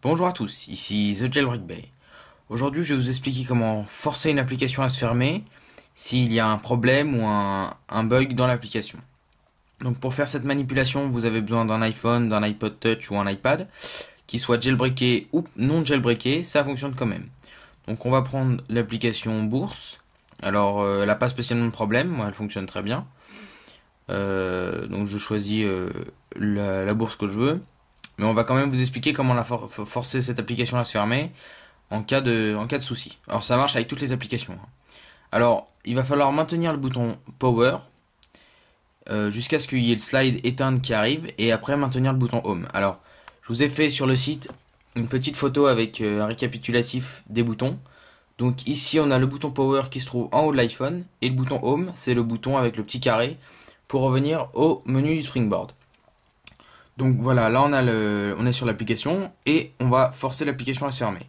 Bonjour à tous, ici The Jailbreak Bay. Aujourd'hui, je vais vous expliquer comment forcer une application à se fermer s'il y a un problème ou un, bug dans l'application. Donc pour faire cette manipulation, vous avez besoin d'un iPhone, d'un iPod Touch ou un iPad qui soit jailbreaké ou non jailbreaké, ça fonctionne quand même. Donc on va prendre l'application Bourse. Alors euh, elle n'a pas spécialement de problème, elle fonctionne très bien. Euh, donc je choisis euh, la bourse que je veux. Mais on va quand même vous expliquer comment la forcer cette application à se fermer en cas de, en cas de souci. Alors ça marche avec toutes les applications. Hein. Alors il va falloir maintenir le bouton Power euh, jusqu'à ce qu'il y ait le slide éteinte qui arrive et après maintenir le bouton Home. Alors je vous ai fait sur le site une petite photo avec euh, un récapitulatif des boutons. Donc ici on a le bouton Power qui se trouve en haut de l'iPhone et le bouton Home c'est le bouton avec le petit carré pour revenir au menu du Springboard. Donc voilà, là on, a le, on est sur l'application et on va forcer l'application à se fermer.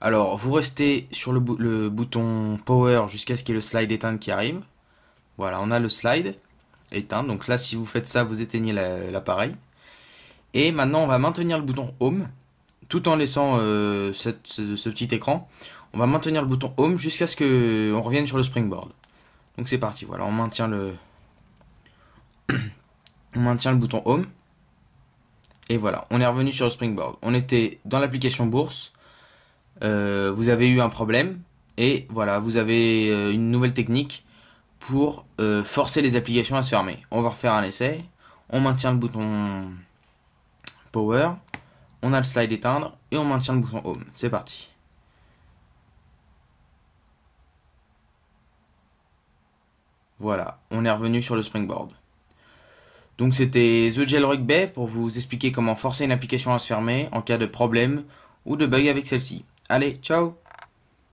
Alors vous restez sur le, bouton power jusqu'à ce qu'il y ait le slide éteint qui arrive. Voilà, on a le slide éteint. Donc là si vous faites ça, vous éteignez l'appareil. et maintenant on va maintenir le bouton home tout en laissant euh, ce, ce, petit écran. On va maintenir le bouton home jusqu'à ce que on revienne sur le springboard. Donc c'est parti, voilà, on maintient le on maintient le bouton home. Et voilà, on est revenu sur le Springboard. On était dans l'application bourse. Euh, vous avez eu un problème et voilà, vous avez euh, une nouvelle technique pour euh, forcer les applications à se fermer. On va refaire un essai. On maintient le bouton Power. On a le slide éteindre et on maintient le bouton Home. C'est parti. Voilà, on est revenu sur le Springboard. Donc c'était The Jailbreak pour vous expliquer comment forcer une application à se fermer en cas de problème ou de bug avec celle-ci. Allez, ciao